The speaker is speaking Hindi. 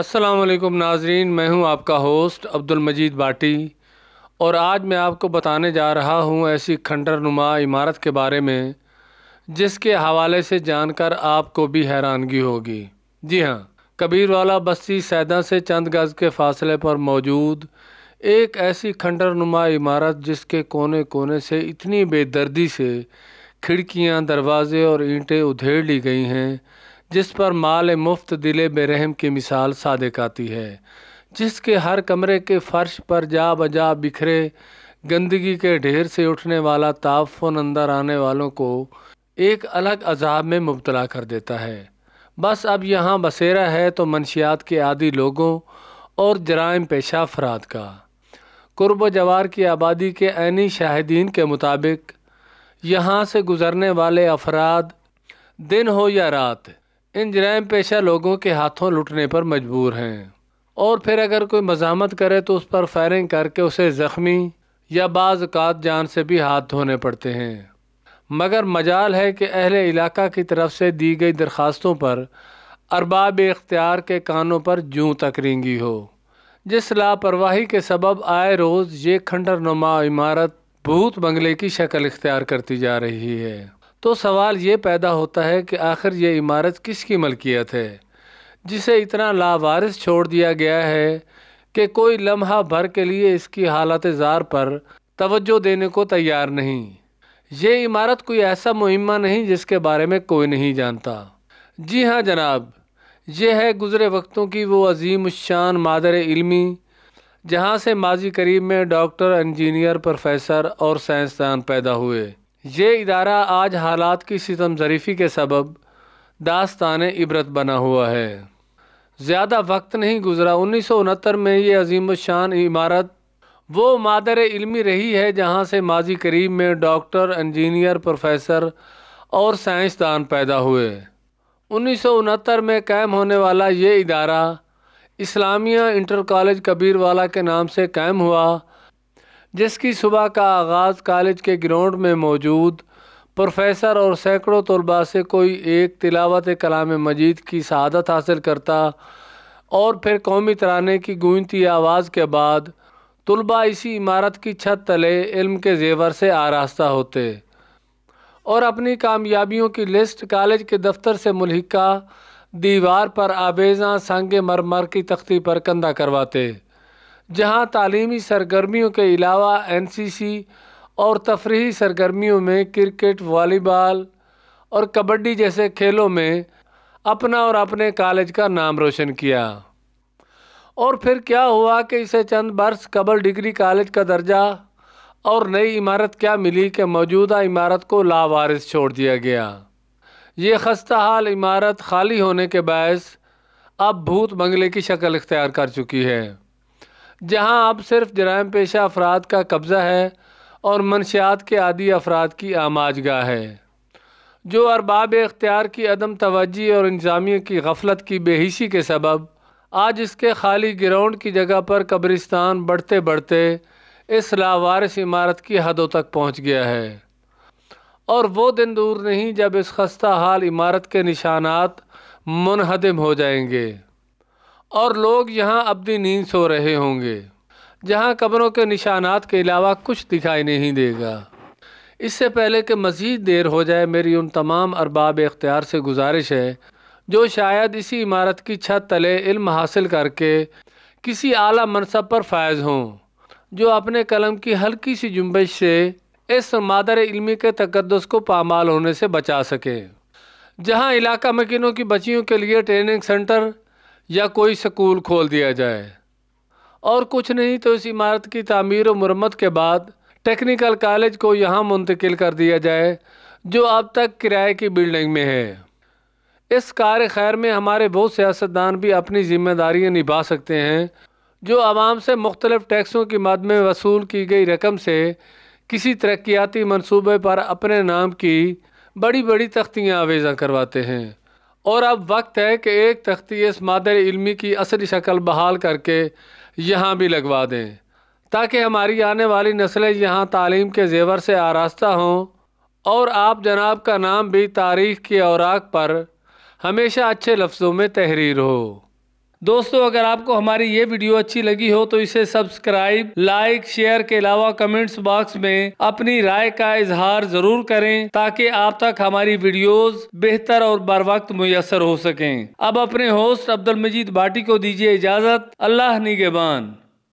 असलम नाजरीन मैं हूं आपका होस्ट अब्दुल मजीद बाटी और आज मैं आपको बताने जा रहा हूं ऐसी खंडर नुमा इमारत के बारे में जिसके हवाले से जानकर आपको भी हैरानगी होगी जी हाँ कबीर वाला बस्ती सैदा से चंद गज़ के फासले पर मौजूद एक ऐसी खंडर नुमा इमारत जिसके कोने कोने से इतनी बेदर्दी से खिड़कियाँ दरवाज़े और ईंटें उधेड़ ली गई हैं जिस पर माल मुफ्त दिले बेरहम की मिसाल सादक आती है जिसके हर कमरे के फर्श पर जा बजा बिखरे गंदगी के ढेर से उठने वाला ताफ़न अंदर आने वालों को एक अलग अजाब में मुबतला कर देता है बस अब यहाँ बसेरा है तो मनशियात के आदि लोगों और जराइम पेशा अफराद का कुर्ब जवार की आबादी के आनी शाहिदीन के मुताबिक यहाँ से गुज़रने वाले अफराद दिन हो या रात इन जराम पेशा लोगों के हाथों लुटने पर मजबूर हैं और फिर अगर कोई मजामत करे तो उस पर फायरिंग करके उसे ज़ख्मी या बाज़ात जान से भी हाथ धोने पड़ते हैं मगर मजाल है कि अहल इलाका की तरफ से दी गई दरख्वास्तों पर अरबाब इख्तियार के कानों पर जूँ तक रेंगी हो जिस लापरवाही के सबब आए रोज़ ये खंडर नुमा इमारत भूत बंगले की शक्ल इख्तियार करती जा रही है तो सवाल ये पैदा होता है कि आखिर ये इमारत किसकी मलकियत है जिसे इतना लावारिस छोड़ दिया गया है कि कोई लम्हा भर के लिए इसकी हालत ज़ार पर तवज्जो देने को तैयार नहीं ये इमारत कोई ऐसा मुहिमा नहीं जिसके बारे में कोई नहीं जानता जी हाँ जनाब यह है गुज़रे वक्तों की वो अजीम शान मादर इलमी जहाँ से माजी करीब में डॉक्टर इंजीनियर प्रोफेसर और साइंसदान पैदा हुए ये इदारा आज हालात की सितम ज़रीफ़ी के सबब दास्तान इबरत बना हुआ है ज़्यादा वक्त नहीं गुजरा उन्नीस सौ उनहत्तर में ये अजीम शान इमारत वो मादर इलमी रही है जहाँ से माजी करीब में डॉक्टर इंजीनियर प्रोफेसर और साइंसदान पैदा हुए उन्नीस सौ उनहत्तर में कायम होने वाला ये इदारा इस्लामिया इंटर कॉलेज कबीर वाला के नाम से कैम हुआ जिसकी सुबह का आगाज़ कॉलेज के ग्राउंड में मौजूद प्रोफेसर और सैकड़ों तलबा से कोई एक तिलावत कलाम मजीद की शहादत हासिल करता और फिर कौमी तराने की गूंजती आवाज़ के बाद तलबा इसी इमारत की छत तले इल्म के जेवर से आरास्ता होते और अपनी कामयाबियों की लिस्ट कॉलेज के दफ्तर से मुलहिका दीवार पर आबेजा संग मरमर की तख्ती पर कंधा करवाते जहाँ तालीमी सरगर्मियों के अलावा एन सी सी और तफरी सरगर्मियों में क्रिकेट वॉलीबॉल और कबड्डी जैसे खेलों में अपना और अपने कॉलेज का नाम रोशन किया और फिर क्या हुआ कि इसे चंद वर्ष कबल डिग्री कॉलेज का दर्जा और नई इमारत क्या मिली कि मौजूदा इमारत को लावारिस छोड़ दिया गया ये खस्ता हाल इमारत खाली होने के बायस अब भूत बंगले की शक्ल इख्तियार कर चुकी है जहां अब सिर्फ जराम पेशा अफराद का कब्ज़ा है और मनशियात के आदि अफराद की गाह है जो अरबाब इख्तियार की अदम तोज्जी और इंजामिया की गफलत की बेहिशी के सबब आज इसके खाली ग्राउंड की जगह पर कब्रिस्तान बढ़ते बढ़ते इस लावारस इमारत की हदों तक पहुँच गया है और वो दिन दूर नहीं जब इस खस्ता हाल इमारत के निशानात मुनहदम हो जाएंगे और लोग यहाँ अपनी नींद सो रहे होंगे जहाँ कब्रों के निशानात के अलावा कुछ दिखाई नहीं देगा इससे पहले कि मज़ीद देर हो जाए मेरी उन तमाम अरबाब इख्तियार से गुजारिश है जो शायद इसी इमारत की छत तले इल्म हासिल करके किसी आला मनसब पर फायज़ हों जो अपने कलम की हल्की सी जुम्बश से इस मादर इल्मी के तकदस को पामाल होने से बचा सकें जहाँ इलाका मकिनों की बच्चियों के लिए ट्रेनिंग सेंटर या कोई स्कूल खोल दिया जाए और कुछ नहीं तो इस इमारत की तमीर व मरम्मत के बाद टेक्निकल कॉलेज को यहाँ मुंतकिल कर दिया जाए जो अब तक किराए की बिल्डिंग में है इस कार खैर में हमारे बहुत सियासतदान भी अपनी जिम्मेदारियाँ निभा सकते हैं जो आवाम से मुख्तलिफ़ टैक्सों की मद में वसूल की गई रकम से किसी तरक्याती मनसूबे पर अपने नाम की बड़ी बड़ी तख्तियाँ आवेजा करवाते हैं और अब वक्त है कि एक तख्ती इस मादर इलमी की असली शक्ल बहाल करके यहाँ भी लगवा दें ताकि हमारी आने वाली नस्लें यहाँ तालीम के जेवर से आरास्ता हों और आप जनाब का नाम भी तारीख़ की औराक पर हमेशा अच्छे लफ्ज़ों में तहरीर हो दोस्तों अगर आपको हमारी ये वीडियो अच्छी लगी हो तो इसे सब्सक्राइब लाइक शेयर के अलावा कमेंट्स बॉक्स में अपनी राय का इजहार जरूर करें ताकि आप तक हमारी वीडियोस बेहतर और बर वक्त मुयसर हो सकें अब अपने होस्ट अब्दुल मजीद भाटी को दीजिए इजाज़त अल्लाह निगेबान